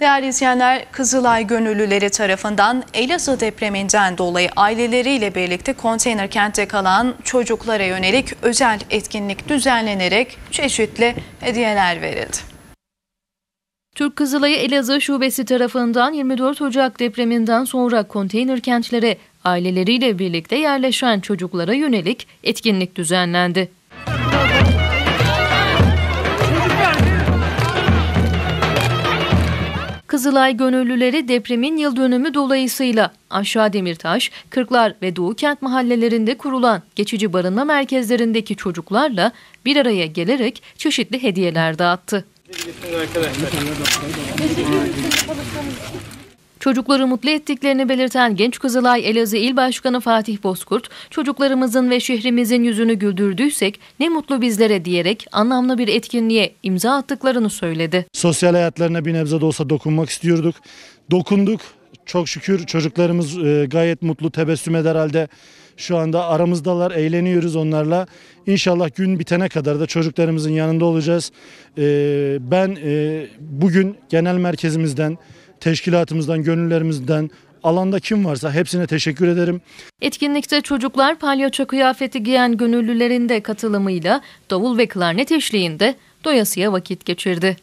Değerli izleyenler, Kızılay gönüllüleri tarafından Elazığ depreminden dolayı aileleriyle birlikte konteyner kentte kalan çocuklara yönelik özel etkinlik düzenlenerek çeşitli hediyeler verildi. Türk Kızılay'ı Elazığ Şubesi tarafından 24 Ocak depreminden sonra konteyner kentlere aileleriyle birlikte yerleşen çocuklara yönelik etkinlik düzenlendi. Kızılay gönüllüleri depremin yıl dönümü dolayısıyla Aşağı Demirtaş, Kırklar ve Doğu Kent mahallelerinde kurulan geçici barınma merkezlerindeki çocuklarla bir araya gelerek çeşitli hediyeler dağıttı. Teşekkür Çocukları mutlu ettiklerini belirten Genç Kızılay Elazığ İl Başkanı Fatih Bozkurt, çocuklarımızın ve şehrimizin yüzünü güldürdüysek ne mutlu bizlere diyerek anlamlı bir etkinliğe imza attıklarını söyledi. Sosyal hayatlarına bir nebze de olsa dokunmak istiyorduk. Dokunduk. Çok şükür çocuklarımız e, gayet mutlu, tebessüm eder halde şu anda aramızdalar, eğleniyoruz onlarla. İnşallah gün bitene kadar da çocuklarımızın yanında olacağız. E, ben e, bugün genel merkezimizden teşkilatımızdan, gönüllerimizden, alanda kim varsa hepsine teşekkür ederim. Etkinlikte çocuklar palyaço kıyafeti giyen gönüllülerin de katılımıyla davul ve klarnet eşliğinde doyasıya vakit geçirdi.